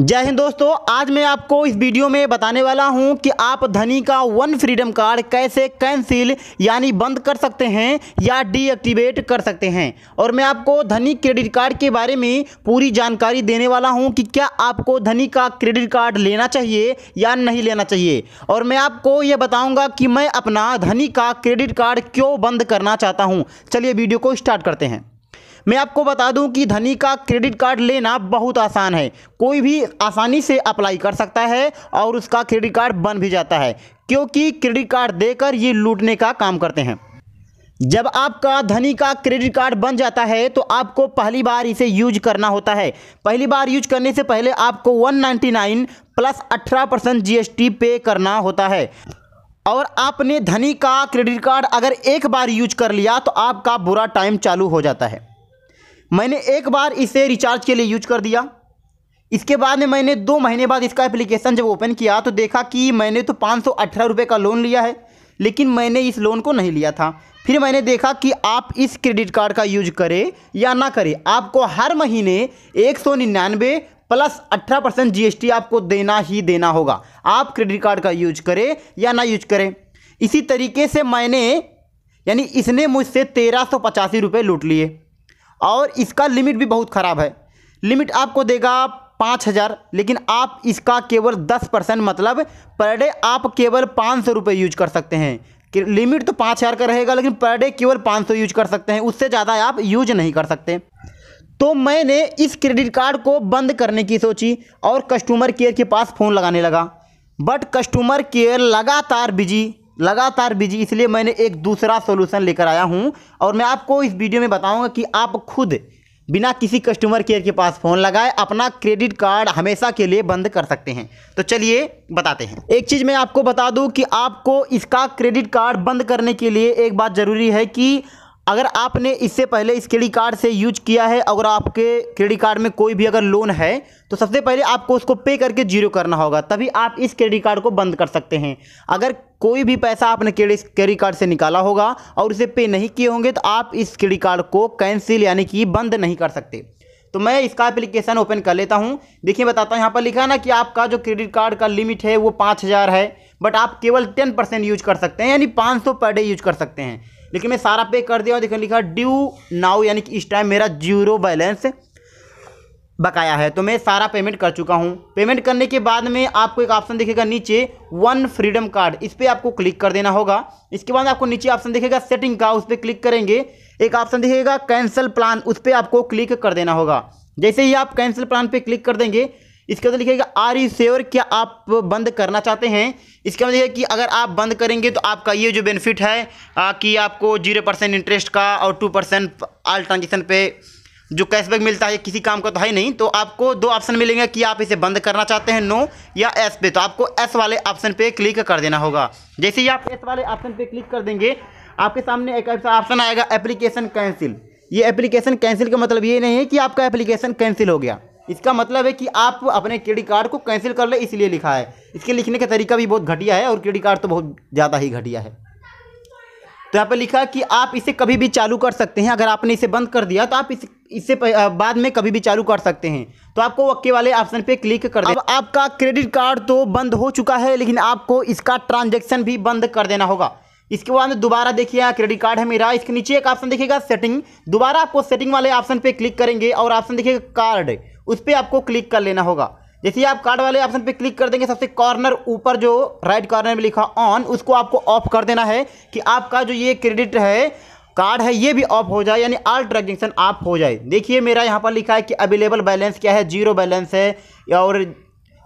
जय हिंद दोस्तों आज मैं आपको इस वीडियो में बताने वाला हूं कि आप धनी का वन फ्रीडम कार्ड कैसे कैंसिल यानी बंद कर सकते हैं या डीएक्टिवेट कर सकते हैं और मैं आपको धनी क्रेडिट कार्ड के बारे में पूरी जानकारी देने वाला हूं कि क्या आपको धनी का क्रेडिट कार्ड लेना चाहिए या नहीं लेना चाहिए और मैं आपको ये बताऊँगा कि मैं अपना धनी का क्रेडिट कार्ड क्यों बंद करना चाहता हूँ चलिए वीडियो को स्टार्ट करते हैं मैं आपको बता दूं कि धनी का क्रेडिट कार्ड लेना बहुत आसान है कोई भी आसानी से अप्लाई कर सकता है और उसका क्रेडिट कार्ड बन भी जाता है क्योंकि क्रेडिट कार्ड देकर ये लूटने का काम करते हैं जब आपका धनी का क्रेडिट कार्ड बन जाता है तो आपको पहली बार इसे यूज करना होता है पहली बार यूज करने से पहले आपको 199 प्लस 18 परसेंट जी पे करना होता है और आपने धनी का क्रेडिट कार्ड अगर एक बार यूज कर लिया तो आपका बुरा टाइम चालू हो जाता है मैंने एक बार इसे रिचार्ज के लिए यूज कर दिया इसके बाद में मैंने दो महीने बाद इसका एप्लीकेशन जब ओपन किया तो देखा कि मैंने तो पाँच सौ का लोन लिया है लेकिन मैंने इस लोन को नहीं लिया था फिर मैंने देखा कि आप इस क्रेडिट कार्ड का यूज करें या ना करें आपको हर महीने एक सौ निन्यानवे प्लस अठारह परसेंट जी आपको देना ही देना होगा आप क्रेडिट कार्ड का यूज करें या ना यूज करें इसी तरीके से मैंने यानी इसने मुझसे तेरह सौ पचासी रुपये लूट लिए और इसका लिमिट भी बहुत ख़राब है लिमिट आपको देगा पाँच हज़ार लेकिन आप इसका केवल दस परसेंट मतलब पर डे आप केवल पाँच सौ रुपये यूज कर सकते हैं कि लिमिट तो पाँच हज़ार का रहेगा लेकिन पर डे केवल पाँच सौ यूज कर सकते हैं उससे ज़्यादा आप यूज नहीं कर सकते तो मैंने इस क्रेडिट कार्ड को बंद करने की सोची और कस्टमर केयर के पास फ़ोन लगाने लगा बट कस्टमर केयर लगातार बिजी लगातार बिजी इसलिए मैंने एक दूसरा सोल्यूशन लेकर आया हूँ और मैं आपको इस वीडियो में बताऊँगा कि आप खुद बिना किसी कस्टमर केयर के पास फ़ोन लगाए अपना क्रेडिट कार्ड हमेशा के लिए बंद कर सकते हैं तो चलिए बताते हैं एक चीज़ मैं आपको बता दूं कि आपको इसका क्रेडिट कार्ड बंद करने के लिए एक बात ज़रूरी है कि अगर आपने इससे पहले इस क्रेडिट कार्ड से यूज किया है अगर आपके क्रेडिट कार्ड में कोई भी अगर लोन है तो सबसे पहले आपको उसको पे करके जीरो करना होगा तभी आप इस क्रेडिट कार्ड को बंद कर सकते हैं अगर कोई भी पैसा आपने क्रेडिट कार्ड से निकाला होगा और उसे पे नहीं किए होंगे तो आप इस क्रेडिट कार्ड को कैंसिल यानी कि बंद नहीं कर सकते तो मैं इसका एप्लीकेशन ओपन कर लेता हूँ देखिए बताता हूँ यहाँ पर लिखा है ना कि आपका जो क्रेडिट कार्ड का लिमिट है वो पाँच हज़ार है बट आप केवल टेन परसेंट यूज कर सकते हैं यानी पाँच सौ पर डे यूज कर सकते हैं लेकिन मैं सारा पे कर दिया और लिखा ड्यू नाउ यानी कि इस टाइम मेरा जीरो बैलेंस बकाया है तो मैं सारा पेमेंट कर चुका हूँ पेमेंट करने के बाद में आपको एक ऑप्शन दिखेगा नीचे वन फ्रीडम कार्ड इस पर आपको क्लिक कर देना होगा इसके बाद आपको नीचे ऑप्शन दिखेगा सेटिंग का उस पर क्लिक करेंगे एक ऑप्शन दिखेगा कैंसिल प्लान उस पर आपको क्लिक कर देना होगा जैसे ही आप कैंसिल प्लान पर क्लिक कर देंगे इसके अंदर लिखेगा आर यू श्योर क्या आप बंद करना चाहते हैं इसके अंदर है कि अगर आप बंद करेंगे तो आपका ये जो बेनिफिट है आ, कि आपको जीरो परसेंट इंटरेस्ट का और टू परसेंट आल ट्रांजेक्शन पे जो कैशबैक मिलता है किसी काम का तो है नहीं तो आपको दो ऑप्शन मिलेंगे कि आप इसे बंद करना चाहते हैं नो या एस पे तो आपको एस वाले ऑप्शन पे क्लिक कर देना होगा जैसे ही आप एस वाले ऑप्शन पे क्लिक कर देंगे आपके सामने एक ऐसा ऑप्शन आएगा एप्लीकेशन कैंसिल ये एप्लीकेशन कैंसिल का मतलब ये नहीं है कि आपका एप्लीकेशन कैंसिल हो गया इसका मतलब है कि आप अपने क्रेडिट कार्ड को कैंसिल कर ले इसलिए लिखा है इसके लिखने का तरीका भी बहुत घटिया है और क्रेडिट कार्ड तो बहुत ज़्यादा ही घटिया है तो यहाँ पर लिखा कि आप इसे कभी भी चालू कर सकते हैं अगर आपने इसे बंद कर दिया तो आप इसे इससे बाद में कभी भी चालू कर सकते हैं तो आपको ओके वाले ऑप्शन पे क्लिक कर दें अब आपका क्रेडिट कार्ड तो बंद हो चुका है लेकिन आपको इसका ट्रांजेक्शन भी बंद कर देना होगा इसके बाद दोबारा देखिए यहाँ क्रेडिट कार्ड है मेरा इसके नीचे एक ऑप्शन देखिएगा सेटिंग दोबारा आपको सेटिंग वाले ऑप्शन पर क्लिक करेंगे और ऑप्शन देखिएगा कार्ड उस पर आपको क्लिक कर लेना होगा जैसे आप कार्ड वाले ऑप्शन पे क्लिक कर देंगे सबसे कॉर्नर ऊपर जो राइट कॉर्नर में लिखा ऑन उसको आपको ऑफ कर देना है कि आपका जो ये क्रेडिट है कार्ड है ये भी ऑफ हो जाए यानी आल ट्रांजेक्शन ऑफ हो जाए देखिए मेरा यहाँ पर लिखा है कि अवेलेबल बैलेंस क्या है जीरो बैलेंस है और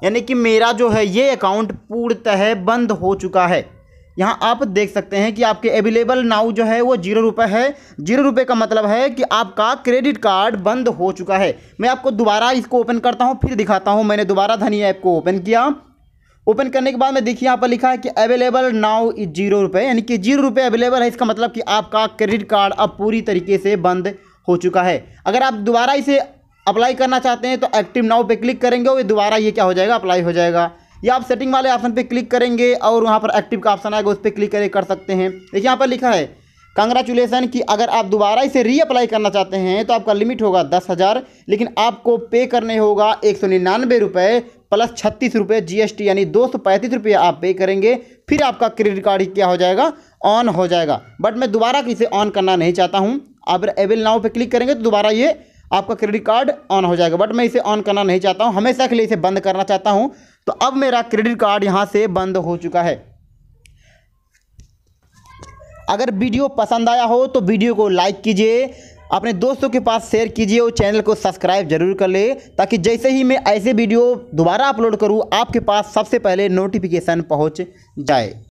यानी कि मेरा जो है ये अकाउंट पूर्णतः बंद हो चुका है यहाँ आप देख सकते हैं कि आपके अवेलेबल नाउ जो है वो जीरो रुपये है जीरो रुपये का मतलब है कि आपका क्रेडिट कार्ड बंद हो चुका है मैं आपको दोबारा इसको ओपन करता हूँ फिर दिखाता हूँ मैंने दोबारा धनी ऐप को ओपन किया ओपन करने के बाद में देखिए यहाँ पर लिखा है कि अवेलेबल नाउ इज जीरो रुपये यानी कि जीरो रुपये अवेलेबल है इसका मतलब कि आपका क्रेडिट कार्ड अब पूरी तरीके से बंद हो चुका है अगर आप दोबारा इसे अप्लाई करना चाहते हैं तो एक्टिव नाउ पे क्लिक करेंगे और दोबारा ये क्या हो जाएगा अप्लाई हो जाएगा या आप सेटिंग वाले ऑप्शन पर क्लिक करेंगे और वहाँ पर एक्टिव का ऑप्शन आएगा उस पर क्लिक करके कर सकते हैं देखिए यहाँ पर लिखा है कंग्रेचुलेसन कि अगर आप दोबारा इसे रीअप्लाई करना चाहते हैं तो आपका लिमिट होगा दस हज़ार लेकिन आपको पे करने होगा एक सौ निन्यानवे रुपये प्लस छत्तीस रुपये जीएसटी यानी दो सौ पैंतीस रुपये आप पे करेंगे फिर आपका क्रेडिट कार्ड क्या हो जाएगा ऑन हो जाएगा बट मैं दोबारा इसे ऑन करना नहीं चाहता हूँ आप एवेल नाव पर क्लिक करेंगे तो दोबारा ये आपका क्रेडिट कार्ड ऑन हो जाएगा बट मैं इसे ऑन करना नहीं चाहता हूँ हमेशा के लिए इसे बंद करना चाहता हूँ तो अब मेरा क्रेडिट कार्ड यहाँ से बंद हो चुका है अगर वीडियो पसंद आया हो तो वीडियो को लाइक कीजिए अपने दोस्तों के पास शेयर कीजिए और चैनल को सब्सक्राइब जरूर कर ले ताकि जैसे ही मैं ऐसे वीडियो दोबारा अपलोड करूँ आपके पास सबसे पहले नोटिफिकेशन पहुँच जाए